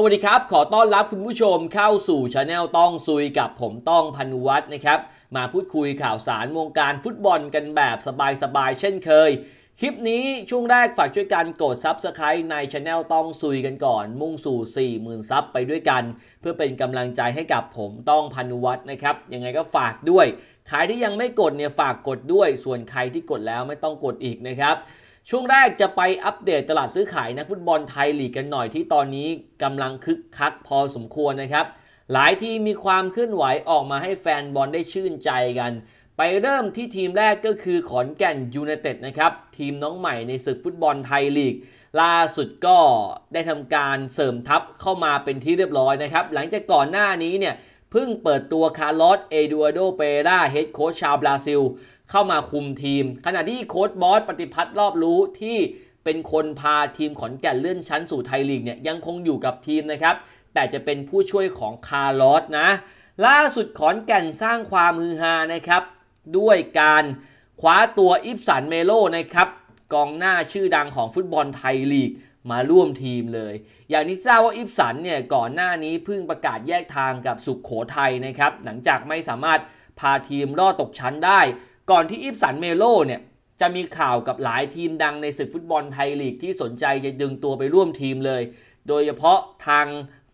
สวัสดีครับ ขอต้อนรับคุณผู้ชมเข้าสู่ช anel ต้องซุยกับผมต้องพันวัฒนะครับมาพูดคุยข่าวสารวงการฟุตบอลกันแบบสบายๆเช่นเคย คลิปนี้ช่วงแรกฝากช่วยกันกด Subscribe ในช anel ต้องซุยกันก่อน มุ่งสู่ 40,000ซับไปด้วยกัน เพื่อเป็นกำลังใจให้กับผมต้องพันวั์นะครับยังไงก็ฝากด้วยใครที่ยังไม่กดเนี่ยฝากกดด้วยส่วนใครที่กดแล้วไม่ต้องกดอีกนะครับช่วงแรกจะไปอัปเดตตลาดซื้อขายนักฟุตบอลไทยลีกกันหน่อยที่ตอนนี้กำลังคึกคักพอสมควรนะครับ หลายทีมมีความเคลื่อนไหวออกมาให้แฟนบอลได้ชื่นใจกัน ไปเริ่มที่ทีมแรกก็คือขอนแก่นยูไนเต็ดนะครับ ทีมน้องใหม่ในศึกฟุตบอลไทยลีกล่าสุดก็ได้ทำการเสริมทัพเข้ามาเป็นที่เรียบร้อยนะครับหลังจากก่อนหน้านี้เนี่ยเพิ่งเปิดตัวคาร์ลอสเอดูอโดเปราเฮดโค้ชชาวบราซิลเข้ามาคุมทีมขณะที่โค้ชบอสปฏิพัฒน์รอบรู้ที่เป็นคนพาทีมขอนแก่นเลื่อนชั้นสู่ไทยลีกเนี่ยยังคงอยู่กับทีมนะครับแต่จะเป็นผู้ช่วยของคาร์ลอสนะล่าสุดขอนแก่นสร้างความฮือฮานะครับด้วยการคว้าตัวอิฟสันเมโลนะครับกองหน้าชื่อดังของฟุตบอลไทยลีกมาร่วมทีมเลย อย่างที่ทราบว่าอิฟสันเนี่ยก่อนหน้านี้เพิ่งประกาศแยกทางกับสุขโขทัยนะครับหลังจากไม่สามารถพาทีมรอดตกชั้นได้ก่อนที่อิฟสันเมโลเนี่ยจะมีข่าวกับหลายทีมดังในศึกฟุตบอลไทยลีก ที่สนใจจะดึงตัวไปร่วมทีมเลย โดยเฉพาะทาง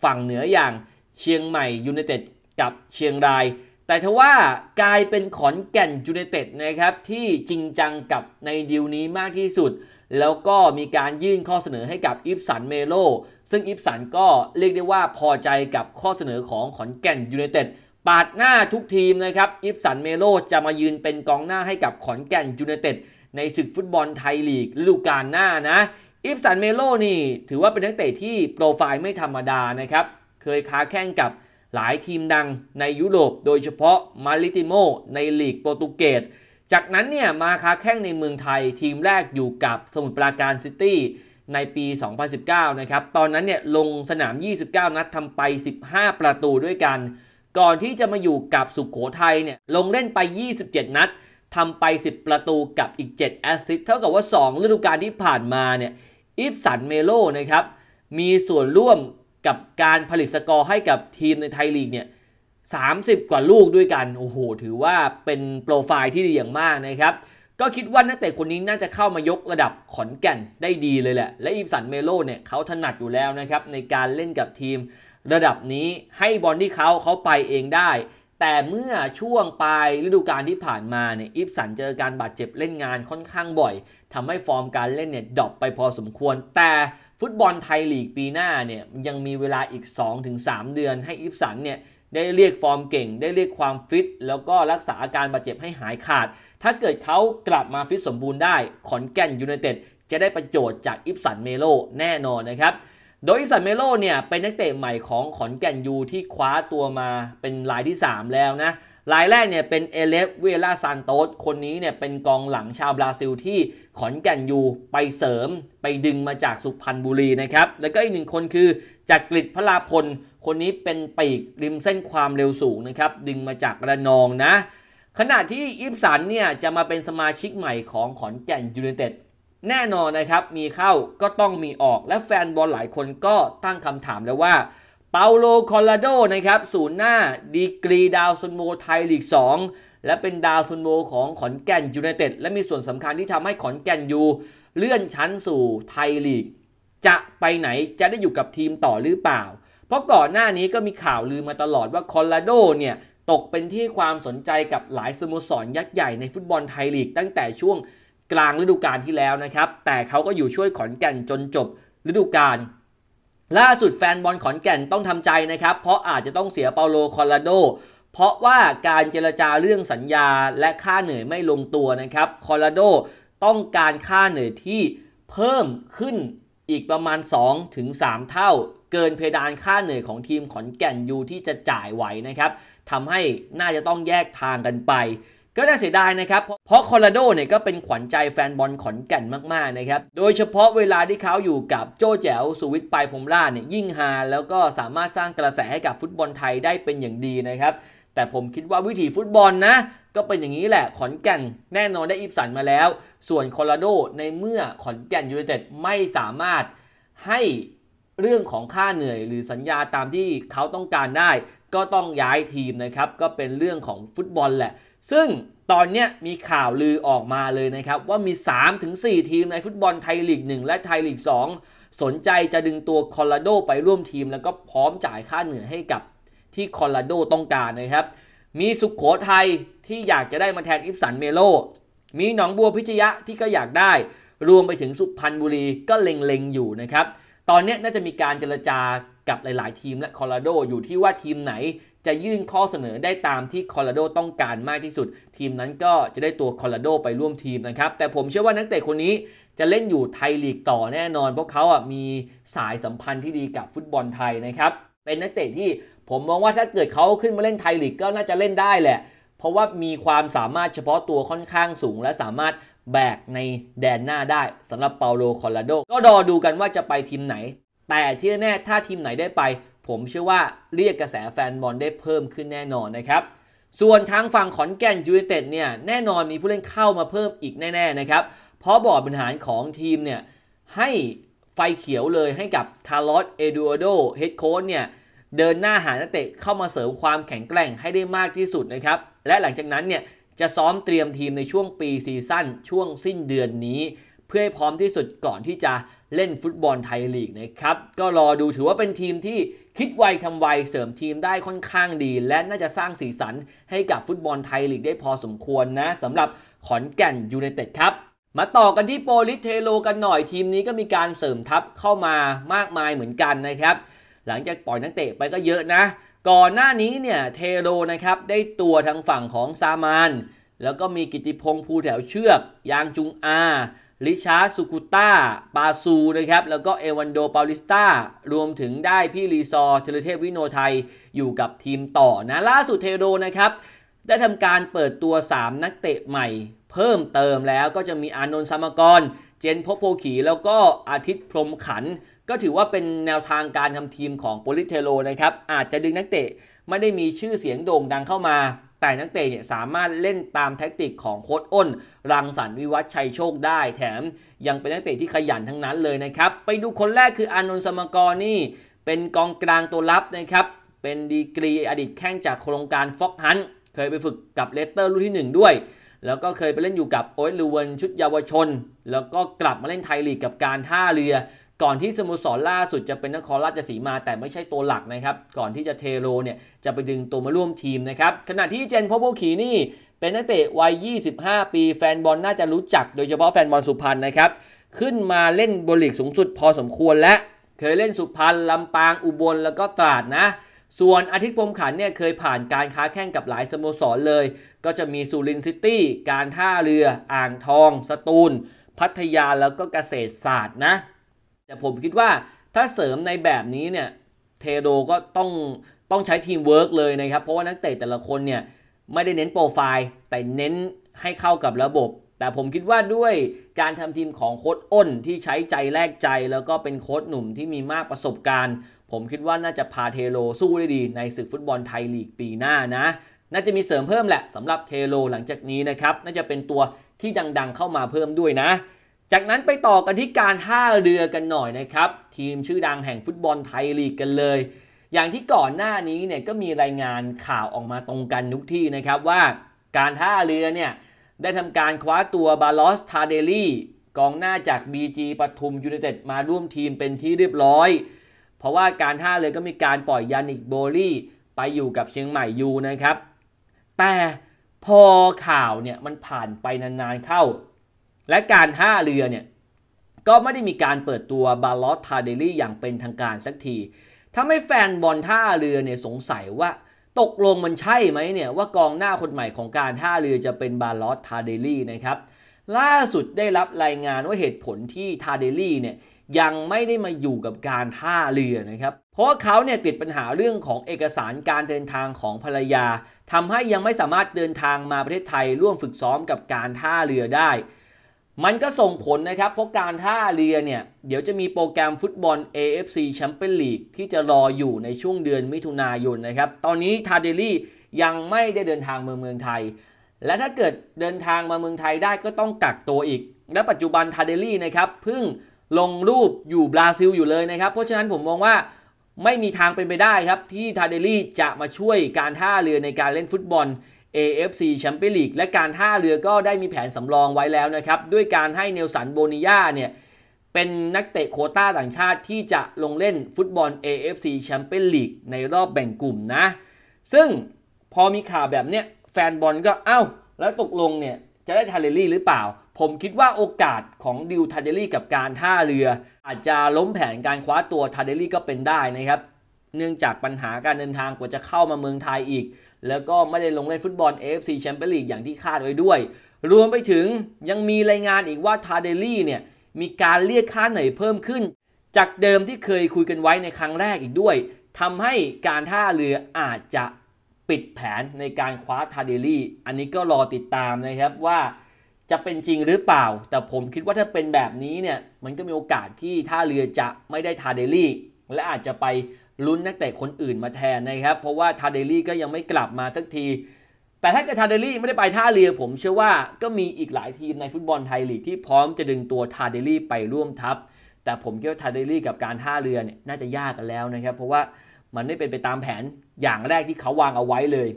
ฝั่งเหนืออย่างเชียงใหม่ยูไนเต็ดกับเชียงราย แต่ทว่ากลายเป็นขอนแก่นยูไนเต็ดนะครับ ที่จริงจังกับในดีลนี้มากที่สุด แล้วก็มีการยื่นข้อเสนอให้กับอิฟสันเมโลซึ่งอิฟสันก็เรียกได้ว่าพอใจกับข้อเสนอของขอนแก่นยูไนเต็ดปาดหน้าทุกทีมนะครับ อิฟสันเมโลจะมายืนเป็นกองหน้าให้กับขอนแก่นยูเนเต็ด ในศึกฟุตบอลไทยลีกฤดูกาลหน้านะ อิฟสันเมโลนี่ ถือว่าเป็นนักเตะที่โปรไฟล์ไม่ธรรมดานะครับ เคยค้าแข่งกับหลายทีมดังในยุโรปโดยเฉพาะ มาริติโมในลีกโปรตุเกส จากนั้นเนี่ยมาค้าแข่งในเมืองไทย ทีมแรกอยู่กับสมุทรปราการซิตี้ ในปี 2019นะครับ ตอนนั้นเนี่ยลงสนาม 29นัดทำไป 15 ประตูด้วยกันก่อนที่จะมาอยู่กับสุขโขทัยเนี่ยลงเล่นไป 27 นัดทำไป 10 ประตูกับอีก 7 แอสซิสเท่ากับว่า 2ฤดูกาลที่ผ่านมาเนี่ยอิฟสันเมโลนะครับมีส่วนร่วมกับการผลิตสกอร์ให้กับทีมในไทยลีกเนี่ย 30 กว่าลูกด้วยกันโอ้โห ถือว่าเป็นโปรไฟล์ที่ดีอย่างมากนะครับ ก็คิดว่านักเตะคนนี้น่าจะเข้ามายกระดับขอนแก่นได้ดีเลยแหละและอิฟสันเมโลเนี่ยเขาถนัดอยู่แล้วนะครับในการเล่นกับทีมระดับนี้ให้บอลที่เขาเขาไปเองได้ แต่เมื่อช่วงปลายฤดูกาลที่ผ่านมาเนี่ย อิฟสันเจอการบาดเจ็บเล่นงานค่อนข้างบ่อย ทำให้ฟอร์มการเล่นเนี่ยดรอปไปพอสมควร แต่ฟุตบอลไทยลีกปีหน้าเนี่ยยังมีเวลาอีก 2-3 เดือนให้อิฟสันเนี่ยได้เรียกฟอร์มเก่ง ได้เรียกความฟิต แล้วก็รักษาอาการบาดเจ็บให้หายขาด ถ้าเกิดเขากลับมาฟิตสมบูรณ์ได้ ขอนแก่นยูไนเต็ดจะได้ประโยชน์จากอิฟสันเมโลแน่นอนนะครับโดยอิสันเมโลเนี่ยเป็นนักเตะใหม่ของขอนแก่นยูที่คว้าตัวมาเป็นรายที่ 3 แล้วนะ รายแรกเนี่ยเป็นเอเลฟเวลาซานโตสคนนี้เนี่ยเป็นกองหลังชาวบราซิลที่ขอนแก่นยูไปเสริมไปดึงมาจากสุพรรณบุรีนะครับ แล้วก็อีกหนึ่งคนคือจากกฤษพลาพล คนนี้เป็นปีกริมเส้นความเร็วสูงนะครับ ดึงมาจากระนองนะขณะที่อิฟสันเนี่ยจะมาเป็นสมาชิกใหม่ของขอนแก่นยูเนเต็ดแน่นอนนะครับ มีเข้าก็ต้องมีออกและแฟนบอลหลายคนก็ตั้งคำถามแล้วว่าเปาโลคอลาโดนะครับศูนย์หน้าดีกรีดาวซุนโมไทยลีก 2 และเป็นดาวซุนโมของขอนแก่นยูไนเต็ดและมีส่วนสำคัญที่ทำให้ขอนแก่นยูเลื่อนชั้นสู่ไทยลีก จะไปไหนจะได้อยู่กับทีมต่อหรือเปล่า เพราะก่อนหน้านี้ก็มีข่าวลือมาตลอดว่าคอลาโดเนี่ยตกเป็นที่ความสนใจกับหลายสโมสร ยักษ์ใหญ่ในฟุตบอลไทยลีกตั้งแต่ช่วงกลางฤดูกาลที่แล้วนะครับ แต่เขาก็อยู่ช่วยขอนแก่นจนจบฤดูกาล ล่าสุดแฟนบอลขอนแก่นต้องทำใจนะครับ เพราะอาจจะต้องเสียเปาโลคอนราโด เพราะว่าการเจรจาเรื่องสัญญาและค่าเหนื่อยไม่ลงตัวนะครับ คอนราโดต้องการค่าเหนื่อยที่เพิ่มขึ้นอีกประมาณ2-3เท่าเกินเพดานค่าเหนื่อยของทีมขอนแก่นยูที่จะจ่ายไหวนะครับทำให้น่าจะต้องแยกทางกันไปก็น่าเสียดายนะครับ เพราะคอลราโดเนี่ยก็เป็นขวัญใจแฟนบอลขอนแก่นมาก ๆ นะครับ โดยเฉพาะเวลาที่เขาอยู่กับโจแจ๋ว สุวิทย์ปลายพรมร่าเนี่ยยิ่งฮาแล้วก็สามารถสร้างกระแสให้กับฟุตบอลไทยได้เป็นอย่างดีนะครับ แต่ผมคิดว่าวิถีฟุตบอลนะ ก็เป็นอย่างนี้แหละขอนแก่นแน่นอนได้อิฟสันมาแล้ว ส่วนคอลราโดในเมื่อขอนแก่นยูไนเต็ดไม่สามารถให้เรื่องของค่าเหนื่อย หรือสัญญาตามที่เขาต้องการได้ ก็ต้องย้ายทีมนะครับก็เป็นเรื่องของฟุตบอลแหละซึ่งตอนนี้มีข่าวลือออกมาเลยนะครับ ว่ามี 3-4 ทีมในฟุตบอลไทยลีก 1 และไทยลีก 2 สนใจจะดึงตัวคอลราโดไปร่วมทีมแล้วก็พร้อมจ่ายค่าเหนื่อยให้กับที่คอลราโดต้องการนะครับ มีสุขโขทัยที่อยากจะได้มาแทนอิฟสันเมโล มีหนองบัวพิชยะที่ก็อยากได้รวมไปถึงสุพรรณบุรีก็เล็งๆ อยู่นะครับ ตอนนี้น่าจะมีการเจรจากับหลายๆทีมและคอลราโดอยู่ที่ว่าทีมไหนจะยื่นข้อเสนอได้ตามที่คอร์โดต้องการมากที่สุด ทีมนั้นก็จะได้ตัวคอร์โดไปร่วมทีมนะครับแต่ผมเชื่อว่านักเตะคนนี้จะเล่นอยู่ไทยลีกต่อแน่นอน เพราะเขาอ่ะมีสายสัมพันธ์ที่ดีกับฟุตบอลไทยนะครับ เป็นนักเตะที่ผมมองว่าถ้าเกิดเขาขึ้นมาเล่นไทยลีกก็น่าจะเล่นได้แหละ เพราะว่ามีความสามารถเฉพาะตัวค่อนข้างสูง และสามารถแบกในแดนหน้าได้สำหรับเปาโลคอร์โดก็รอดูกันว่าจะไปทีมไหน แต่ที่แน่ถ้าทีมไหนได้ไปผมเชื่อว่าเรียกกระแสแฟนบอลได้เพิ่มขึ้นแน่นอนนะครับ ส่วนทางฝั่งขอนแก่นยูไนเต็ดเนี่ย แน่นอนมีผู้เล่นเข้ามาเพิ่มอีกแน่ๆนะครับ เพราะบอร์ดบริหารของทีมเนี่ย ให้ไฟเขียวเลยให้กับคาร์ลอสเอดูโดเฮดโค้ชเนี่ยเดินหน้าหานักเตะเข้ามาเสริมความแข็งแกร่งให้ได้มากที่สุดนะครับ และหลังจากนั้นเนี่ย จะซ้อมเตรียมทีมในช่วงปีซีซั่นช่วงสิ้นเดือนนี้ เพื่อให้พร้อมที่สุดก่อนที่จะเล่นฟุตบอลไทยลีกนะครับ ก็รอดูถือว่าเป็นทีมที่คิดไวทำไว เสริมทีมได้ค่อนข้างดี และน่าจะสร้างสีสันให้กับฟุตบอลไทยลีกได้พอสมควรนะสำหรับขอนแก่นยูไนเต็ดครับ มาต่อกันที่โปลิสเทโลกันหน่อยทีมนี้ก็มีการเสริมทัพเข้ามามากมายเหมือนกันนะครับ หลังจากปล่อยนักเตะไปก็เยอะนะ ก่อนหน้านี้เนี่ยเทโลนะครับได้ตัวทางฝั่งของซามานแล้วก็มีกิติพงษ์ภูแถวเชือก ยางจุงอาลิชาสุกุต้าปาซูนะครับแล้วก็เอวันโดปาลิสตารวมถึงได้พี่รีซอเทเลเทพวิโนไทย อยู่กับทีมต่อนะล่าสุดเทโร นะครับ ได้ทำการเปิดตัว 3 นักเตะใหม่ เพิ่มเติมแล้วก็จะมีอานนท์สมกร เจนพบโพขีแล้วก็อาทิตย์พรมขัน ก็ถือว่าเป็นแนวทางการทำทีมของโปลิเทโร นะครับ อาจจะดึงนักเตะไม่ได้มีชื่อเสียงโด่งดังเข้ามาแต่นักเตะเนี่ยสามารถเล่นตามแท็กติกของโค้ดอ้น รังสรรวิวัฒชัยโชคได้ แถมยังเป็นนักเตะที่ขยันทั้งนั้นเลยนะครับ ไปดูคนแรกคืออานนท์สมกรนี่เป็นกองกลางตัวรับนะครับเป็นดีกรีอดีตแข้งจากโครงการฟ็อกฮันเคยไปฝึกกับเลสเตอร์รุ่นที่1ด้วย แล้วก็เคยไปเล่นอยู่กับโอ๊ตลูเวนชุดเยาวชน แล้วก็กลับมาเล่นไทยลีกกับการท่าเรือก่อนที่สโมสรล่าสุดจะเป็นนครราชสีมาแต่ไม่ใช่ตัวหลักนะครับ ก่อนที่จะเทโรเนี่ยจะไปดึงตัวมาร่วมทีมนะครับขณะที่เจนพ่อโบขีนี่เป็นนักเตะวัย25 ปีแฟนบอลน่าจะรู้จัก โดยเฉพาะแฟนบอลสุพรรณนะครับขึ้นมาเล่นบอลลีกสูงสุดพอสมควรและเคยเล่นสุพรรณลำปางอุบลแล้วก็ตราดนะ ส่วนอาทิตย์พรมขันเนี่ยเคยผ่านการค้าแข่งกับหลายสโมสรเลย ก็จะมีสุรินทร์ซิตี้ การท่าเรือ อ่างทอง สตูล พัทยาแล้วก็เกษตรศาสตร์นะแต่ผมคิดว่าถ้าเสริมในแบบนี้เนี่ยเทโดก็ต้องต้องใช้ทีมเวิร์กเลยนะครับ เพราะว่านักเตะแต่ละคนเนี่ยไม่ได้เน้นโปรไฟล์ แต่เน้นให้เข้ากับระบบ แต่ผมคิดว่าด้วยการทำทีมของโค้ดอ้นที่ใช้ใจแลกใจแล้วก็เป็นโค้ดหนุ่มที่มีมากประสบการณ์ ผมคิดว่าน่าจะพาเทโลสู้ได้ดีในศึกฟุตบอลไทยลีกปีหน้านะ น่าจะมีเสริมเพิ่มแหละสำหรับเทโลหลังจากนี้นะครับน่าจะเป็นตัวที่ดัง ๆเข้ามาเพิ่มด้วยนะจากนั้นไปต่อกันที่การท่าเรือกันหน่อยนะครับ ทีมชื่อดังแห่งฟุตบอลไทยลีกกันเลย อย่างที่ก่อนหน้านี้เนี่ยก็มีรายงานข่าวออกมาตรงกันทุกที่นะครับว่าการท่าเรือเนี่ยได้ทำการคว้าตัวบาลอสทาเดลี่กองหน้าจาก BG ปทุมยูเนเต็ดมาร่วมทีมเป็นที่เรียบร้อย เพราะว่าการท่าเรือก็มีการปล่อยยานิกโบลี่ ไปอยู่กับเชียงใหม่ยูนะครับ แต่พอข่าวเนี่ยมันผ่านไปนานๆเข้าและการท่าเรือเนี่ยก็ไม่ได้มีการเปิดตัวบาลอสทาเดลี่อย่างเป็นทางการสักที ทำให้แฟนบอลท่าเรือเนี่ยสงสัยว่าตกลงมันใช่ไหมเนี่ยว่ากองหน้าคนใหม่ของการท่าเรือจะเป็นบาลอสทาเดลี่นะครับ ล่าสุดได้รับรายงานว่าเหตุผลที่ทาเดลี่เนี่ยยังไม่ได้มาอยู่กับการท่าเรือนะครับ เพราะเขาเนี่ยติดปัญหาเรื่องของเอกสารการเดินทางของภรรยา ทำให้ยังไม่สามารถเดินทางมาประเทศไทยร่วมฝึกซ้อมกับการท่าเรือได้มันก็ส่งผลนะครับเพราะการท่าเรือเนี่ย เดี๋ยวจะมีโปรแกรมฟุตบอล AFC แชมเปี้ยนลีกที่จะรออยู่ในช่วงเดือนมิถุนายนนะครับ ตอนนี้ทาเดลี่ยังไม่ได้เดินทางมาเมืองไทย และถ้าเกิดเดินทางมาเมืองไทยได้ก็ต้องกักตัวอีก และปัจจุบันทาเดลี่นะครับเพิ่งลงรูปอยู่บราซิลอยู่เลยนะครับ เพราะฉะนั้นผมมองว่าไม่มีทางเป็นไปได้ครับที่ทาเดลี่จะมาช่วยการท่าเรือในการเล่นฟุตบอล AFC แชมเปี้ยนลีก และการท่าเรือก็ได้มีแผนสำรองไว้แล้วนะครับ ด้วยการให้เนลสันโบนิยาเนี่ย เป็นนักเตะโคต้าต่างชาติที่จะลงเล่นฟุตบอล AFC แชมเปี้ยนลีก ในรอบแบ่งกลุ่มนะ ซึ่งพอมีข่าวแบบเนี้ยแฟนบอลก็เอา้า แล้วตกลงเนี่ย จะได้ทาเลลี่หรือเปล่า ผมคิดว่าโอกาสของดิวทาเดลี่กับการท่าเรือ อาจจะล้มแผนการคว้าตัวทาเดลี่ก็เป็นได้นะครับเนื่องจากปัญหาการเดินทางกว่าจะเข้ามาเมืองไทยอีกแล้วก็ไม่ได้ลงเล่นฟุตบอล AFC แชมเปี้ยนลีกอย่างที่คาดไว้ด้วย รวมไปถึงยังมีรายงานอีกว่าทาเดลี่เนี่ย มีการเรียกค่าเหนื่อยเพิ่มขึ้น จากเดิมที่เคยคุยกันไว้ในครั้งแรกอีกด้วย ทำให้การท่าเรืออาจจะปิดแผนในการคว้าทาเดลี่อันนี้ก็รอติดตามนะครับว่าจะเป็นจริงหรือเปล่า แต่ผมคิดว่าถ้าเป็นแบบนี้เนี่ยมันก็มีโอกาสที่ท่าเรือจะไม่ได้ทาเดลี่และอาจจะไปลุ้นนักเตะคนอื่นมาแทนนะครับเพราะว่าทาเดลี่ก็ยังไม่กลับมาสักที แต่ถ้าเกิดทาเดลี่ไม่ได้ไปท่าเรือ ผมเชื่อว่าก็มีอีกหลายทีมในฟุตบอลไทยลีกที่พร้อมจะดึงตัวทาเดลี่ไปร่วมทัพแต่ผมคิดว่าทาเดลี่กับการท่าเรือเนี่ยน่าจะยากกันแล้วนะครับเพราะว่ามันไม่เป็นไปตามแผนอย่างแรกที่เขาวางเอาไว้เลย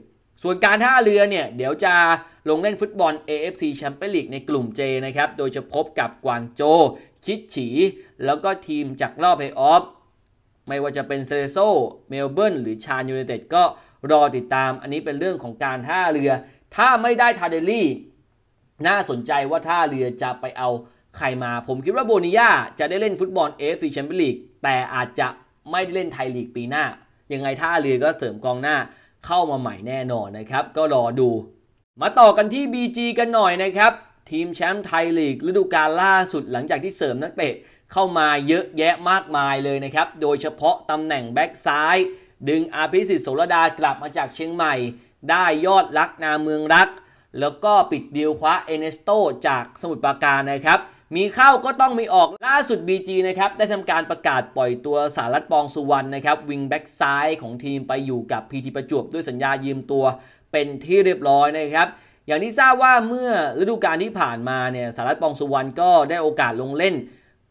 ส่วนการท่าเรือเนี่ยเดี๋ยวจะลงเล่นฟุตบอล AFC แชมเปี้ยนลีกในกลุ่ม J นะครับโดยจะพบกับกวางโจคิดฉีแล้วก็ทีมจากรอบเฮยออฟไม่ว่าจะเป็นเซเโซเมลเบิร์นหรือชาญยูไนเต็ดก็รอติดตามอันนี้เป็นเรื่องของการท่าเรือ ถ้าไม่ได้ทาเดลี่น่าสนใจว่าท่าเรือจะไปเอาใครมาผมคิดว่าโบนิยาจะได้เล่นฟุตบอลเอฟซีแชมเปี้ยนลีกแต่อาจจะไม่ได้เล่นไทยลีกปีหน้า ยังไงท่าเรือก็เสริมกองหน้า เข้ามาใหม่แน่นอนนะครับ ก็รอดู มาต่อกันที่ BG กันหน่อยนะครับทีมแชมป์ไทยลีกฤดูกาลล่าสุดหลังจากที่เสริมนักเตะเข้ามาเยอะแยะมากมายเลยนะครับ โดยเฉพาะตำแหน่งแบ็กซ้าย ดึงอาภิสิทธิ์โสรดากลับมาจากเชียงใหม่ ได้ยอดรักนาเมืองรัก แล้วก็ปิดดีลคว้าเอเนสโตจากสมุทรปราการนะครับ มีเข้าก็ต้องมีออกล่าสุด BG นะครับ ได้ทำการประกาศปล่อยตัวสารัตปองสุวรรณนะครับวิงแบ็กซ้ายของทีมไปอยู่กับพีทีประจวบด้วยสัญญายืมตัวเป็นที่เรียบร้อยนะครับ อย่างที่ทราบว่าเมื่อฤดูกาลที่ผ่านมาเนี่ยสารัตปองสุวรรณก็ได้โอกาสลงเล่น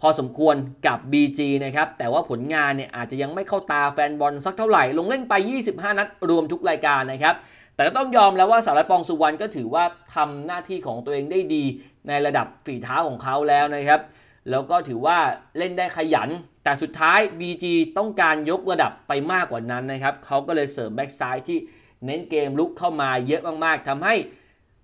พอสมควรกับ BG นะครับแต่ว่าผลงานเนี่ยอาจจะยังไม่เข้าตาแฟนบอลสักเท่าไหร่ ลงเล่นไป 25 นัดรวมทุกรายการนะครับแต่ก็ต้องยอมแล้วว่าสารปองสุวรรณก็ถือว่าทำหน้าที่ของตัวเองได้ดีในระดับฝีเท้าของเขาแล้วนะครับแล้วก็ถือว่าเล่นได้ขยันแต่สุดท้าย BG ต้องการยกระดับไปมากกว่านั้นนะครับเขาก็เลยเสริมแบ็กซ้ายที่เน้นเกมลุกเข้ามาเยอะมากๆทำให้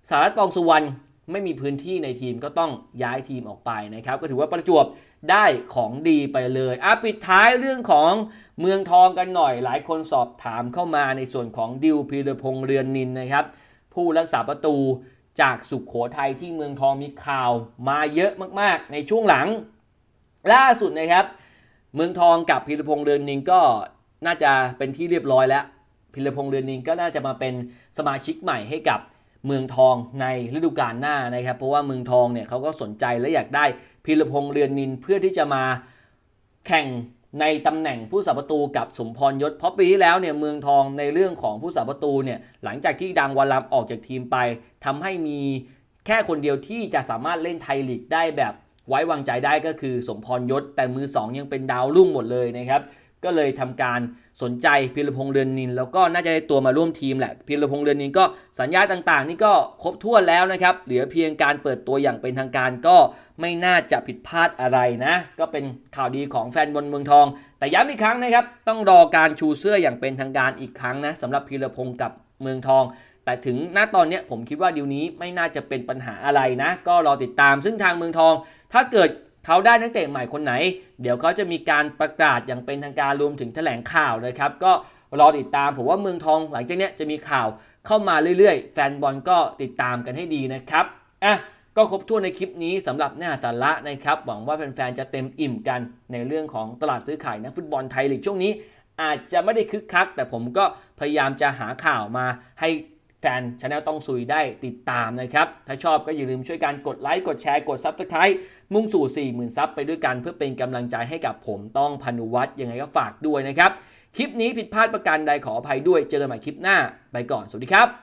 สารัตปองสุวรรณไม่มีพื้นที่ในทีมก็ต้องย้ายทีมออกไปนะครับ ก็ถือว่าประจวบได้ของดีไปเลยอ่ะปิดท้ายเรื่องของเมืองทองกันหน่อยหลายคนสอบถามเข้ามาในส่วนของดิวพีรพงษ์เรือนนินนะครับ ผู้รักษาประตูจากสุขโขทัยที่เมืองทองมีข่าวมาเยอะมาก ๆ ในช่วงหลัง ล่าสุดนะครับ เมืองทองกับพีรพงษ์เรือนนินก็น่าจะเป็นที่เรียบร้อยแล้วพีรพงษ์เรือนนินก็น่าจะมาเป็นสมาชิกใหม่ให้กับเมืองทองในฤดูกาลหน้านะครับ เพราะว่าเมืองทองเนี่ยเขาก็สนใจและอยากได้พิรพงษ์เรือนนินเพื่อที่จะมาแข่งในตำแหน่งผู้สาประตู กับสมพรยศเพราะปีที่แล้วเนี่ยเมืองทองในเรื่องของผู้สาประตูเนี่ยหลังจากที่ดังวนลามออกจากทีมไป ทำให้มีแค่คนเดียวที่จะสามารถเล่นไทยลีกได้แบบไว้วางใจได้ก็คือสมพรยศ แต่มือ 2 ยังเป็นดาวรุ่งหมดเลยนะครับก็เลยทำการสนใจพิรพงษ์เรือนนินแล้วก็น่าจะได้ตัวมาร่วมทีมแหละพิรพงษ์เรือนนินก็สัญญาต่างๆนี่ก็ครบถ้วนแล้วนะครับเหลือเพียงการเปิดตัวอย่างเป็นทางการก็ไม่น่าจะผิดพลาดอะไรนะก็เป็นข่าวดีของแฟนบอลเมืองทอง แต่ย้ำอีกครั้งนะครับต้องรอการชูเสื้ออย่างเป็นทางการอีกครั้งนะสำหรับพิรพงษ์กับเมืองทอง แต่ถึงณตอนนี้ผมคิดว่าดีลนี้ไม่น่าจะเป็นปัญหาอะไรนะ ก็รอติดตามซึ่งทางเมืองทอง ถ้าเกิดเขาได้นักเตะใหม่คนไหน เดี๋ยวเขาจะมีการประกาศอย่างเป็นทางการรวมถึงแถลงข่าวเลยครับ ก็รอติดตามผมว่าเมืองทองหลังจากนี้จะมีข่าวเข้ามาเรื่อยๆ แฟนบอลก็ติดตามกันให้ดีนะครับ อ่ะ ก็ครบถ้วนในคลิปนี้สำหรับเนื้อหาสาระนะครับหวังว่าแฟนๆ จะเต็มอิ่มกันในเรื่องของตลาดซื้อขายนักฟุตบอลไทยลีกช่วงนี้ อาจจะไม่ได้คึกคักแต่ผมก็พยายามจะหาข่าวมาให้แฟนชาแนลต้องซุยได้ติดตามนะครับถ้าชอบก็อย่าลืมช่วยกันกดไลค์กดแชร์กด Subscribe มุ่งสู่ 4 0,000ซับไปด้วยกันเพื่อเป็นกำลังใจให้กับผมต้องพนุวัตรยังไงก็ฝากด้วยนะครับ คลิปนี้ผิดพลาดประการใดขออภัยด้วย เจอกันใหม่คลิปหน้า ไปก่อนสวัสดีครับ